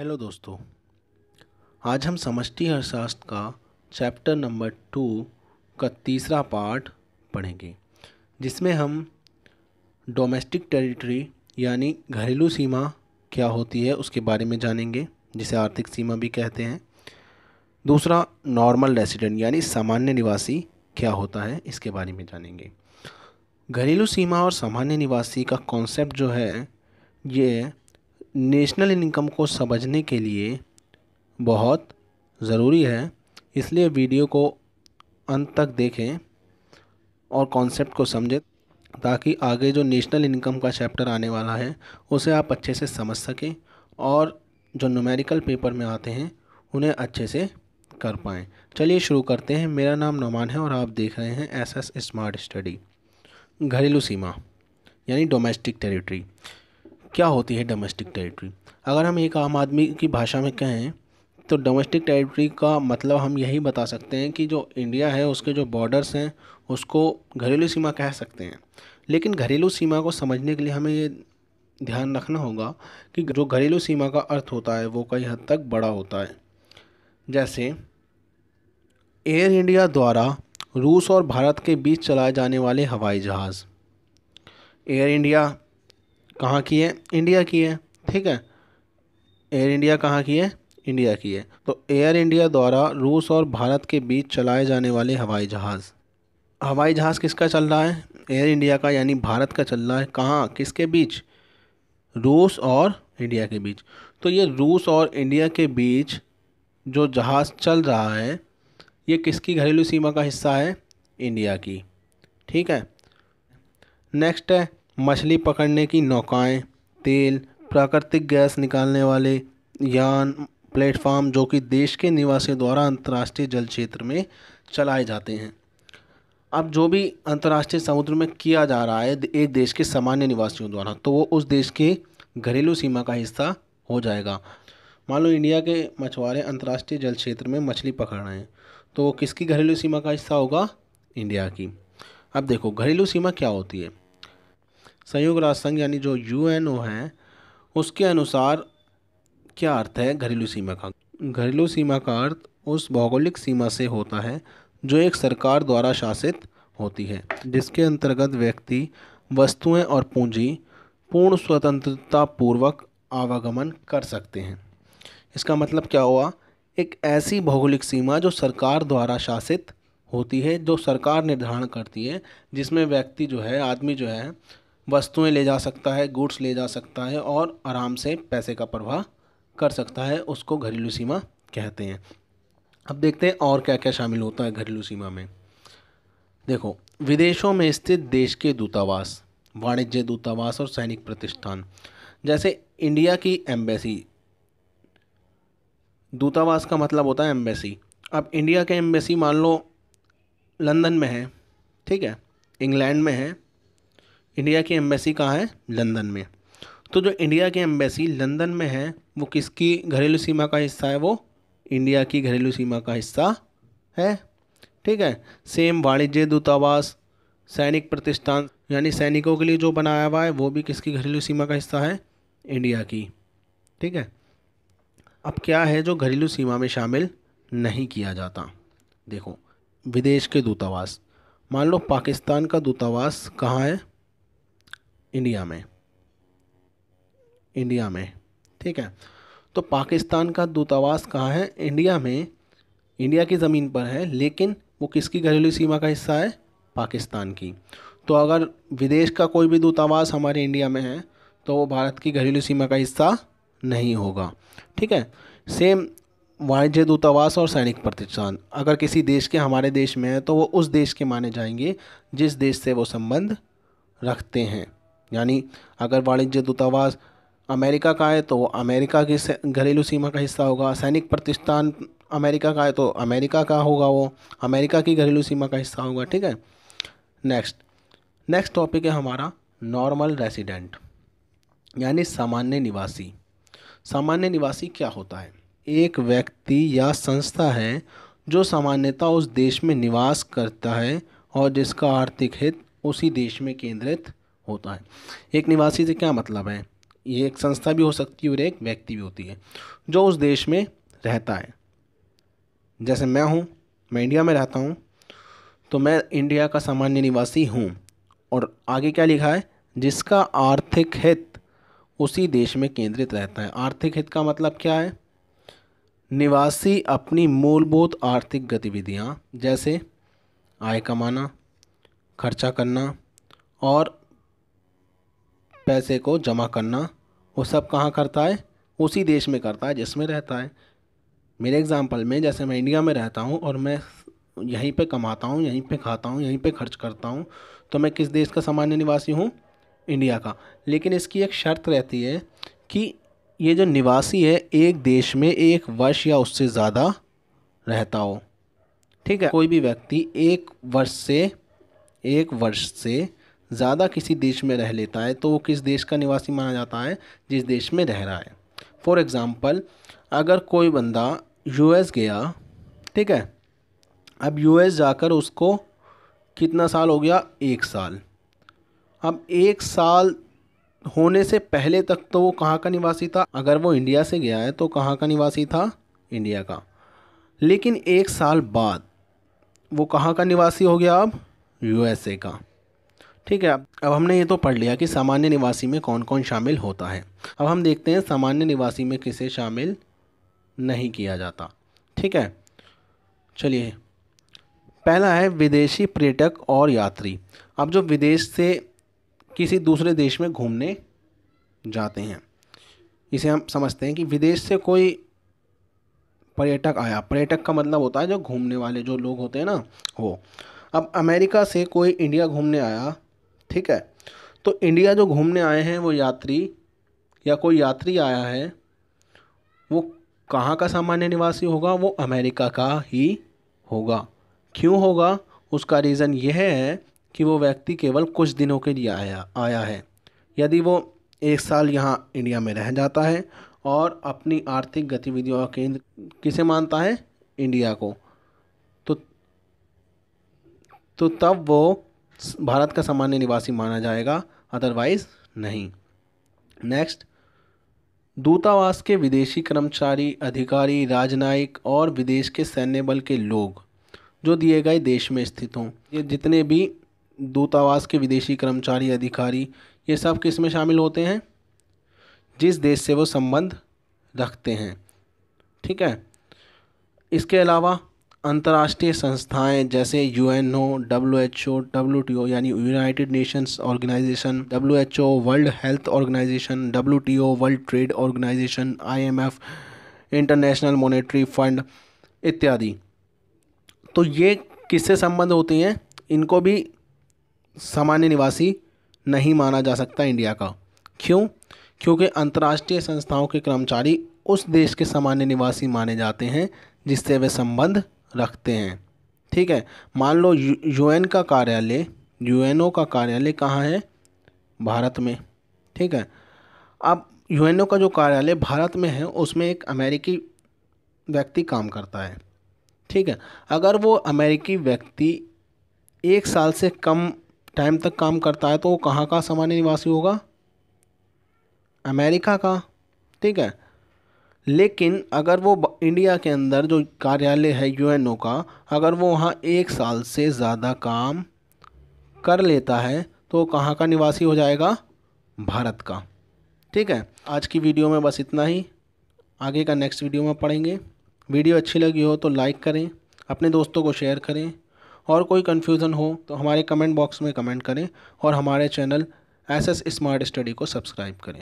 hello दोस्तों आज हम समष्टि अर्थशास्त्र का चैप्टर नंबर टू का तीसरा पार्ट पढ़ेंगे जिसमें हम डोमेस्टिक टेरिटरी यानी घरेलू सीमा क्या होती है उसके बारे में जानेंगे जिसे आर्थिक सीमा भी कहते हैं दूसरा नॉर्मल रेसिडेंट यानी सामान्य निवासी क्या होता है इसके बारे में जानेंगे घरेलू सीमा और सामान्य निवासी का कॉन्सेप्ट जो है ये नेशनल इनकम को समझने के लिए बहुत ज़रूरी है इसलिए वीडियो को अंत तक देखें और कॉन्सेप्ट को समझें ताकि आगे जो नेशनल इनकम का चैप्टर आने वाला है उसे आप अच्छे से समझ सकें और जो न्यूमेरिकल पेपर में आते हैं उन्हें अच्छे से कर पाएँ चलिए शुरू करते हैं मेरा नाम नमान है और आप देख रहे हैं एस एस स्मार्ट स्टडी घरेलू सीमा यानी डोमेस्टिक टेरिटरी क्या होती है डोमेस्टिक टेरिटरी अगर हम एक आम आदमी की भाषा में कहें तो डोमेस्टिक टेरिटरी का मतलब हम यही बता सकते हैं कि जो इंडिया है उसके जो बॉर्डर्स हैं उसको घरेलू सीमा कह सकते हैं लेकिन घरेलू सीमा को समझने के लिए हमें ये ध्यान रखना होगा कि जो घरेलू सीमा का अर्थ होता है वो कई हद तक बड़ा होता है जैसे एयर इंडिया द्वारा रूस और भारत के बीच चलाए जाने वाले हवाई जहाज़ एयर इंडिया कहाँ की है इंडिया की है ठीक है एयर इंडिया कहाँ की है इंडिया की है तो एयर इंडिया द्वारा रूस और भारत के बीच चलाए जाने वाले हवाई जहाज़ हवाई जहाज़ किसका चल रहा है एयर इंडिया का यानी भारत का चल रहा है कहाँ किसके बीच रूस और इंडिया के बीच तो ये रूस और इंडिया के बीच जो जहाज़ चल रहा है ये किसकी घरेलू सीमा का हिस्सा है इंडिया की ठीक है नेक्स्ट है मछली पकड़ने की नौकाएं तेल प्राकृतिक गैस निकालने वाले यान प्लेटफार्म जो कि देश के निवासियों द्वारा अंतर्राष्ट्रीय जल क्षेत्र में चलाए जाते हैं अब जो भी अंतर्राष्ट्रीय समुद्र में किया जा रहा है एक देश के सामान्य निवासियों द्वारा तो वो उस देश के घरेलू सीमा का हिस्सा हो जाएगा मान लो इंडिया के मछुआरे अंतर्राष्ट्रीय जल क्षेत्र में मछली पकड़ रहे हैं तो वो किसकी घरेलू सीमा का हिस्सा होगा इंडिया की अब देखो घरेलू सीमा क्या होती है संयुक्त राष्ट्र संघ यानी जो यू है उसके अनुसार क्या अर्थ है घरेलू सीमा का घरेलू सीमा का अर्थ उस भौगोलिक सीमा से होता है जो एक सरकार द्वारा शासित होती है जिसके अंतर्गत व्यक्ति वस्तुएं और पूंजी पूर्ण स्वतंत्रता पूर्वक आवागमन कर सकते हैं इसका मतलब क्या हुआ एक ऐसी भौगोलिक सीमा जो सरकार द्वारा शासित होती है जो सरकार निर्धारण करती है जिसमें व्यक्ति जो है आदमी जो है वस्तुएं ले जा सकता है गुड्स ले जा सकता है और आराम से पैसे का प्रवाह कर सकता है उसको घरेलू सीमा कहते हैं अब देखते हैं और क्या क्या शामिल होता है घरेलू सीमा में देखो विदेशों में स्थित देश के दूतावास वाणिज्य दूतावास और सैनिक प्रतिष्ठान जैसे इंडिया की एम्बेसी दूतावास का मतलब होता है एम्बेसी अब इंडिया के एम्बेसी मान लो लंदन में है ठीक है इंग्लैंड में है इंडिया की एम्बेसी कहाँ है लंदन में तो जो इंडिया की एम्बेसी लंदन में है वो किसकी घरेलू सीमा का हिस्सा है वो इंडिया की घरेलू सीमा का हिस्सा है ठीक है सेम वाणिज्य दूतावास सैनिक प्रतिष्ठान यानी सैनिकों के लिए जो बनाया हुआ है वो भी किसकी घरेलू सीमा का हिस्सा है इंडिया की ठीक है अब क्या है जो घरेलू सीमा में शामिल नहीं किया जाता देखो विदेश के दूतावास मान लो पाकिस्तान का दूतावास कहाँ है इंडिया में इंडिया में ठीक है तो पाकिस्तान का दूतावास कहाँ है इंडिया में इंडिया की ज़मीन पर है लेकिन वो किसकी घरेलू सीमा का हिस्सा है पाकिस्तान की तो अगर विदेश का कोई भी दूतावास हमारे इंडिया में है तो वो भारत की घरेलू सीमा का हिस्सा नहीं होगा ठीक है सेम वाणिज्य दूतावास और सैनिक प्रतिष्ठान अगर किसी देश के हमारे देश में है तो वो उस देश के माने जाएंगे जिस देश से वो संबंध रखते हैं यानी अगर वाणिज्य दूतावास अमेरिका का है तो वो अमेरिका की घरेलू सीमा का हिस्सा होगा सैनिक प्रतिष्ठान अमेरिका का है तो अमेरिका का होगा वो अमेरिका की घरेलू सीमा का हिस्सा होगा ठीक है नेक्स्ट नेक्स्ट टॉपिक है हमारा नॉर्मल रेसिडेंट यानी सामान्य निवासी सामान्य निवासी क्या होता है एक व्यक्ति या संस्था है जो सामान्यता उस देश में निवास करता है और जिसका आर्थिक हित उसी देश में केंद्रित होता है एक निवासी से क्या मतलब है ये एक संस्था भी हो सकती है और एक व्यक्ति भी होती है जो उस देश में रहता है जैसे मैं हूँ मैं इंडिया में रहता हूँ तो मैं इंडिया का सामान्य निवासी हूँ और आगे क्या लिखा है जिसका आर्थिक हित उसी देश में केंद्रित रहता है आर्थिक हित का मतलब क्या है निवासी अपनी मूलभूत आर्थिक गतिविधियाँ जैसे आय कमाना खर्चा करना और पैसे को जमा करना वो सब कहाँ करता है उसी देश में करता है जिसमें रहता है मेरे एग्ज़ाम्पल में जैसे मैं इंडिया में रहता हूँ और मैं यहीं पे कमाता हूँ यहीं पे खाता हूँ यहीं पे खर्च करता हूँ तो मैं किस देश का सामान्य निवासी हूँ इंडिया का लेकिन इसकी एक शर्त रहती है कि ये जो निवासी है एक देश में एक वर्ष या उससे ज़्यादा रहता हो ठीक है कोई भी व्यक्ति एक वर्ष से एक वर्ष से ज़्यादा किसी देश में रह लेता है तो वो किस देश का निवासी माना जाता है जिस देश में रह रहा है फॉर एग्ज़ाम्पल अगर कोई बंदा यू गया ठीक है अब यू जाकर उसको कितना साल हो गया एक साल अब एक साल होने से पहले तक तो वो कहाँ का निवासी था अगर वो इंडिया से गया है तो कहाँ का निवासी था इंडिया का लेकिन एक साल बाद वो कहाँ का निवासी हो गया अब यूएसए का ठीक है अब हमने ये तो पढ़ लिया कि सामान्य निवासी में कौन कौन शामिल होता है अब हम देखते हैं सामान्य निवासी में किसे शामिल नहीं किया जाता ठीक है चलिए पहला है विदेशी पर्यटक और यात्री अब जो विदेश से किसी दूसरे देश में घूमने जाते हैं इसे हम समझते हैं कि विदेश से कोई पर्यटक आया पर्यटक का मतलब होता है जो घूमने वाले जो लोग होते हैं ना वो अब अमेरिका से कोई इंडिया घूमने आया ठीक है तो इंडिया जो घूमने आए हैं वो यात्री या कोई यात्री आया है वो कहाँ का सामान्य निवासी होगा वो अमेरिका का ही होगा क्यों होगा उसका रीज़न यह है कि वो व्यक्ति केवल कुछ दिनों के लिए आया आया है यदि वो एक साल यहाँ इंडिया में रह जाता है और अपनी आर्थिक गतिविधियों का केंद्र किसे मानता है इंडिया को तो तो तब वो भारत का सामान्य निवासी माना जाएगा अदरवाइज नहीं नेक्स्ट दूतावास के विदेशी कर्मचारी अधिकारी राजनयिक और विदेश के सैन्य बल के लोग जो दिए गए देश में स्थित हों ये जितने भी दूतावास के विदेशी कर्मचारी अधिकारी ये सब किस में शामिल होते हैं जिस देश से वो संबंध रखते हैं ठीक है इसके अलावा अंतर्राष्ट्रीय संस्थाएं जैसे U N O W H O W T O यानी United Nations Organization W H O World Health Organization W T O World Trade Organization I M F International Monetary Fund इत्यादि तो ये किससे संबंध होती हैं इनको भी सामान्य निवासी नहीं माना जा सकता इंडिया का क्यों क्योंकि अंतर्राष्ट्रीय संस्थाओं के कर्मचारी उस देश के सामान्य निवासी माने जाते हैं जिससे वे संबंध रखते हैं ठीक है मान लो यूएन का कार्यालय यूएनओ का कार्यालय कहाँ है भारत में ठीक है अब यूएनओ का जो कार्यालय भारत में है उसमें एक अमेरिकी व्यक्ति काम करता है ठीक है अगर वो अमेरिकी व्यक्ति एक साल से कम टाइम तक काम करता है तो वो कहाँ का सामान्य निवासी होगा अमेरिका का ठीक है लेकिन अगर वो इंडिया के अंदर जो कार्यालय है यूएनओ का अगर वो वहाँ एक साल से ज़्यादा काम कर लेता है तो कहाँ का निवासी हो जाएगा भारत का ठीक है आज की वीडियो में बस इतना ही आगे का नेक्स्ट वीडियो में पढ़ेंगे वीडियो अच्छी लगी हो तो लाइक करें अपने दोस्तों को शेयर करें और कोई कन्फ्यूज़न हो तो हमारे कमेंट बॉक्स में कमेंट करें और हमारे channel S S smart study को सब्सक्राइब करें